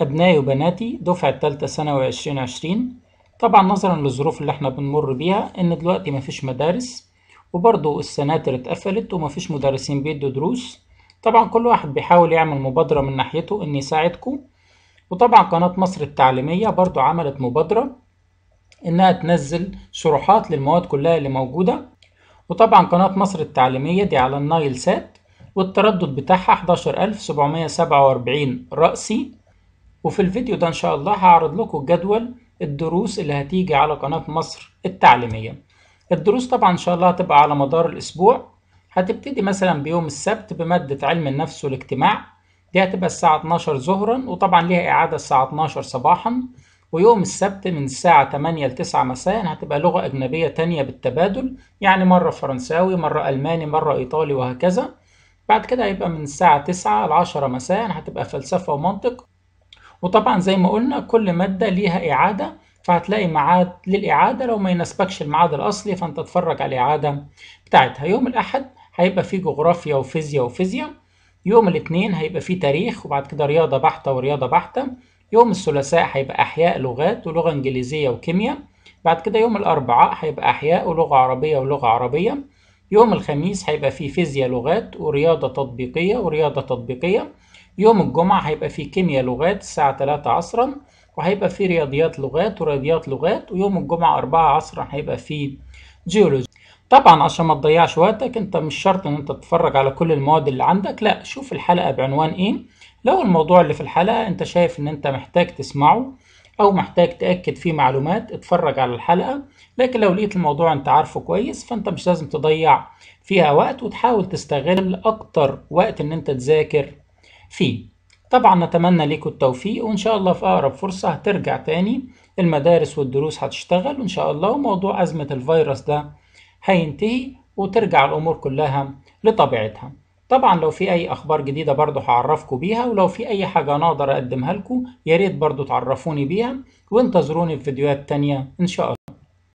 أبنائي وبناتي دفعة تالتة ثانوي عشرين عشرين طبعا نظرا للظروف اللي احنا بنمر بيها إن دلوقتي مفيش مدارس وبرضه السناتر اتقفلت ومفيش مدرسين بيدوا دروس طبعا كل واحد بيحاول يعمل مبادرة من ناحيته إن يساعدكم وطبعا قناة مصر التعليمية برضو عملت مبادرة إنها تنزل شروحات للمواد كلها اللي موجودة وطبعا قناة مصر التعليمية دي على النايل سات والتردد بتاعها 11747 رأسي وفي الفيديو ده إن شاء الله هعرض لكم جدول الدروس اللي هتيجي على قناة مصر التعليمية الدروس طبعا إن شاء الله هتبقى على مدار الأسبوع هتبتدي مثلا بيوم السبت بمادة علم النفس والاجتماع دي هتبقى الساعة 12 ظهرا وطبعا ليها إعادة الساعة 12 صباحا ويوم السبت من الساعة 8 ل 9 مساء هتبقى لغة أجنبية تانية بالتبادل يعني مرة فرنساوي مرة ألماني مرة إيطالي وهكذا بعد كده هيبقى من الساعة 9 ل 10 مساء هتبقى فلسفة ومنطق وطبعا زي ما قلنا كل مادة ليها إعادة فهتلاقي ميعاد للإعادة لو ما يناسبكش الميعاد الأصلي فأنت تتفرج على الإعادة بتاعتها يوم الأحد هيبقى فيه جغرافيا وفيزياء وفيزياء يوم الاثنين هيبقى فيه تاريخ وبعد كده رياضة بحتة ورياضة بحتة يوم الثلاثاء هيبقى أحياء لغات ولغة إنجليزية وكيمياء بعد كده يوم الأربعاء هيبقى أحياء ولغة عربية ولغة عربية يوم الخميس هيبقى فيه فيزياء لغات ورياضة تطبيقية ورياضة تطبيقية يوم الجمعة هيبقى فيه كيمياء لغات الساعة 3 عصرا وهيبقى فيه رياضيات لغات ورياضيات لغات ويوم الجمعة 4 عصرا هيبقى فيه جيولوجي طبعا عشان ما تضيعش وقتك انت مش شرط ان انت تتفرج على كل المواد اللي عندك لا شوف الحلقة بعنوان ايه لو الموضوع اللي في الحلقة انت شايف ان انت محتاج تسمعه او محتاج تأكد فيه معلومات اتفرج على الحلقة لكن لو لقيت الموضوع انت عارفه كويس فانت مش لازم تضيع فيها وقت وتحاول تستغل اكتر وقت ان انت تذاكر فيه طبعا نتمنى لكم التوفيق وإن شاء الله في أقرب فرصة هترجع تاني المدارس والدروس هتشتغل إن شاء الله وموضوع أزمة الفيروس ده هينتهي وترجع الأمور كلها لطبيعتها طبعا لو في أي أخبار جديدة برضو هعرفكم بيها ولو في أي حاجة أنا أقدر أقدمها لكم ياريت برضو تعرفوني بيها وانتظروني في فيديوهات تانية إن شاء الله